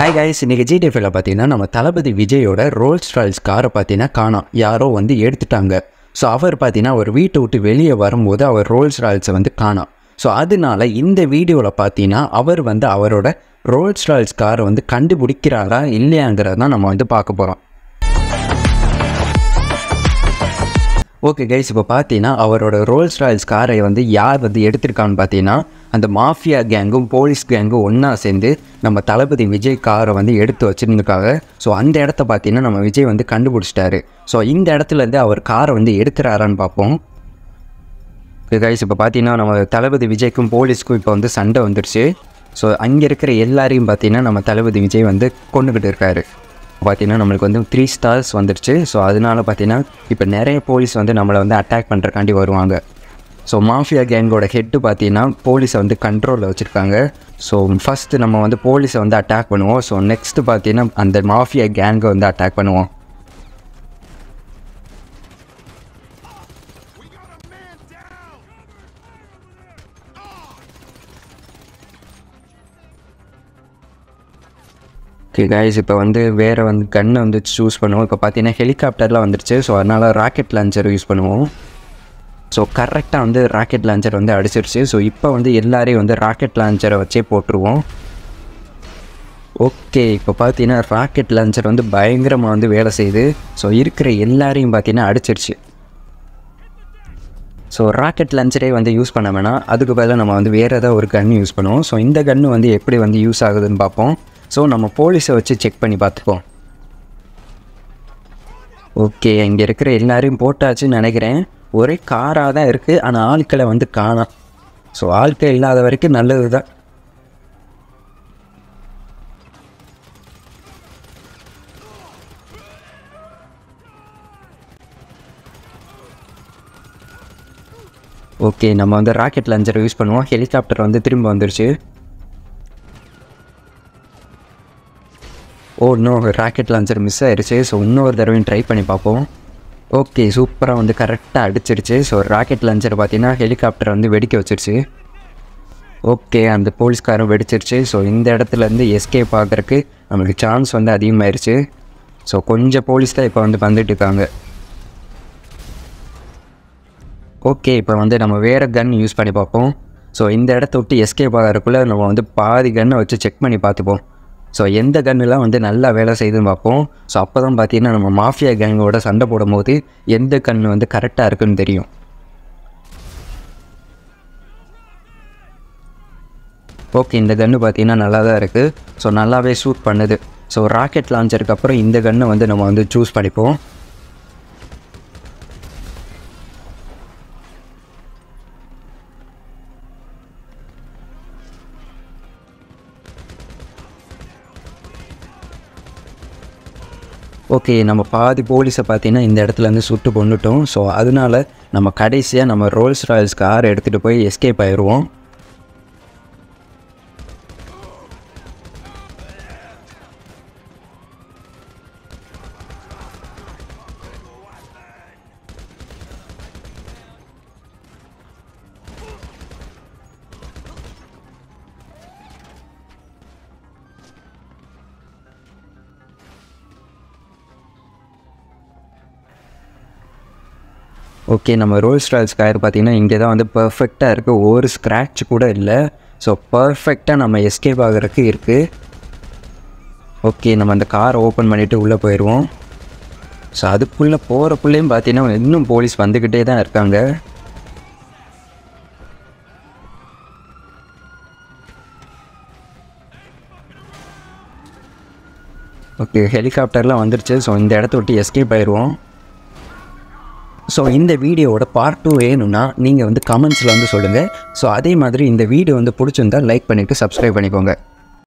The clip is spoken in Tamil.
ஹை கைஸ் இன்றைக்கி ஜிடிஎஃப்ல பார்த்தீங்கன்னா நம்ம தளபதி விஜயோட ரோல்ஸ் ராய்ஸ் காரை பார்த்தீங்கன்னா காணும் யாரோ வந்து எடுத்துட்டாங்க ஸோ அவர் பார்த்தீங்கன்னா அவர் வீட்டை விட்டு வெளியே வரும்போது அவர் ரோல்ஸ் ராய்ஸை வந்து காணும் ஸோ அதனால இந்த வீடியோவில் பார்த்தீங்கன்னா அவர் வந்து அவரோட ரோல்ஸ் ராயல்ஸ் காரை வந்து கண்டுபிடிக்கிறாரா இல்லையாங்கிறதான் நம்ம வந்து பார்க்க போகிறோம் ஓகே கைஸ் இப்போ பார்த்தீங்கன்னா அவரோட ரோல்ஸ் ராயல்ஸ் காரை வந்து யார் வந்து எடுத்திருக்கான்னு பார்த்தீங்கன்னா அந்த மாஃபியா கேங்கும் போலீஸ் கேங்கும் ஒன்றா சேர்ந்து நம்ம தளபதி விஜய் காரை வந்து எடுத்து வச்சுருந்துருக்காங்க ஸோ அந்த இடத்த பார்த்தீங்கன்னா நம்ம விஜய் வந்து கண்டுபிடிச்சிட்டாரு ஸோ இந்த இடத்துலேருந்து அவர் காரை வந்து எடுத்துறாரான்னு பார்ப்போம் கைஸ் இப்போ பார்த்தீங்கன்னா நம்ம தளபதி விஜய்க்கும் போலீஸ்க்கும் இப்போ வந்து சண்டை வந்துடுச்சு ஸோ அங்கே இருக்கிற எல்லாரையும் பார்த்தீங்கன்னா நம்ம தளபதி விஜய் வந்து கொண்டுக்கிட்டு இருக்காரு பார்த்திங்கன்னா நம்மளுக்கு வந்து த்ரீ ஸ்டார்ஸ் வந்துடுச்சு ஸோ அதனால் பார்த்திங்கன்னா இப்போ நிறைய போலீஸ் வந்து நம்மளை வந்து அட்டாக் பண்ணுறக்காண்டி வருவாங்க ஸோ மாஃபியா கேங்கோட ஹெட்டு பார்த்தீங்கன்னா போலீஸை வந்து கண்ட்ரோலில் வச்சுருக்காங்க ஸோ ஃபஸ்ட்டு நம்ம வந்து போலீஸை வந்து அட்டாக் பண்ணுவோம் ஸோ நெக்ஸ்ட்டு பார்த்தீங்கன்னா அந்த மாஃபியா கேங்கை வந்து அட்டாக் பண்ணுவோம் ஓகே கைஸ் இப்போ வந்து வேறு வந்து கன்னை வந்து சூஸ் பண்ணுவோம் இப்போ பார்த்தீங்கன்னா ஹெலிகாப்டர்லாம் வந்துருச்சு ஸோ அதனால் ராக்கெட் லான்ச்சர் யூஸ் பண்ணுவோம் ஸோ கரெக்டாக வந்து ராக்கெட் லான்ச்சர் வந்து அடிச்சிருச்சு ஸோ இப்போ வந்து எல்லாரையும் வந்து ராக்கெட் லான்ச்சரை வச்சே போட்டுருவோம் ஓகே இப்போ பார்த்தீங்கன்னா ராக்கெட் லான்ச்சர் வந்து பயங்கரமாக வந்து வேலை செய்யுது ஸோ இருக்கிற எல்லாரையும் பார்த்தீங்கன்னா அடிச்சிருச்சு ஸோ ராக்கெட் லான்ச்சரே வந்து யூஸ் பண்ண வேணாம் அதுக்கு பதிலாக நம்ம வந்து வேறு ஏதாவது ஒரு கன்று யூஸ் பண்ணுவோம் ஸோ இந்த கன்று வந்து எப்படி வந்து யூஸ் ஆகுதுன்னு பார்ப்போம் ஸோ நம்ம போலீஸை வச்சு செக் பண்ணி பார்த்துப்போம் ஓகே இங்கே இருக்கிற எல்லாரையும் போட்டாச்சுன்னு நினைக்கிறேன் ஒரே காராக தான் இருக்குது ஆனால் ஆட்களை வந்து காணாம் ஸோ ஆட்கள் இல்லாத வரைக்கும் நல்லது தான் ஓகே நம்ம வந்து ராக்கெட் லஞ்சரை யூஸ் பண்ணுவோம் ஹெலிகாப்டர் வந்து திரும்ப வந்துருச்சு ஓ இன்னும் ராக்கெட் லான்ச்சர் மிஸ் ஆயிடுச்சு ஸோ இன்னொரு தடவையும் ட்ரை பண்ணி பார்ப்போம் ஓகே சூப்பராக வந்து கரெக்டாக அடிச்சிருச்சு ஸோ ராக்கெட் லான்ச்சர் பார்த்தீங்கன்னா ஹெலிகாப்டர் வந்து வெடிக்க வச்சிருச்சு ஓகே அந்த போலீஸ்காரும் வெடிச்சிருச்சு ஸோ இந்த இடத்துலேருந்து எஸ்கேப் ஆகிறதுக்கு நம்மளுக்கு சான்ஸ் வந்து அதிகமாயிருச்சு ஸோ கொஞ்சம் போலீஸ் தான் இப்போ வந்து வந்துட்டு இருக்காங்க ஓகே இப்போ வந்து நம்ம வேறு கன் யூஸ் பண்ணி பார்ப்போம் ஸோ இந்த இடத்த விட்டு எஸ்கேப் ஆகிறதுக்குள்ளே நம்ம வந்து பாதி கன்னை வச்சு செக் பண்ணி பார்த்துப்போம் ஸோ எந்த கன்னுலாம் வந்து நல்லா வேலை செய்யுதுன்னு பார்ப்போம் ஸோ அப்போ தான் பார்த்தீங்கன்னா நம்ம மாஃபியா கேங்கோட சண்டை போடும்போது எந்த கன்று வந்து கரெக்டாக இருக்குன்னு தெரியும் ஓகே இந்த கன்று பார்த்திங்கன்னா நல்லா தான் இருக்குது ஸோ நல்லாவே ஷூட் பண்ணுது ஸோ ராக்கெட் லான்ச்சருக்கு அப்புறம் இந்த கன்னை வந்து நம்ம வந்து சூஸ் பண்ணிப்போம் ஓகே நம்ம பாதி போலீஸை பார்த்தீங்கன்னா இந்த இடத்துலேருந்து சுட்டு கொண்டுட்டோம் ஸோ அதனால நம்ம கடைசியாக நம்ம ரோல்ஸ் ராயல்ஸ் கார் எடுத்துகிட்டு போய் எஸ்கேப் ஆயிடுவோம் ஓகே நம்ம ரோல் ராய்ஸ் கயர் பார்த்திங்கன்னா இங்கே தான் வந்து பர்ஃபெக்டாக இருக்குது ஒவ்வொரு ஸ்க்ராட்ச் கூட இல்லை ஸோ பர்ஃபெக்டாக நம்ம எஸ்கேப் ஆகிறதுக்கு இருக்குது ஓகே நம்ம அந்த காரை ஓப்பன் பண்ணிவிட்டு உள்ளே போயிடுவோம் ஸோ அதுக்குள்ளே போகிறக்குள்ளேயும் பார்த்தீங்கன்னா இன்னும் போலீஸ் வந்துக்கிட்டே தான் இருக்காங்க ஓகே ஹெலிகாப்டர்லாம் வந்துருச்சு ஸோ இந்த இடத்த விட்டு எஸ்கேப் ஆயிடுவோம் ஸோ இந்த வீடியோவோட பார்ட் டூ வேணும்னா நீங்கள் வந்து கமெண்ட்ஸில் வந்து சொல்லுங்கள் ஸோ அதே மாதிரி இந்த வீடியோ வந்து பிடிச்சிருந்தால் லைக் பண்ணிவிட்டு சப்ஸ்கிரைப் பண்ணிக்கோங்க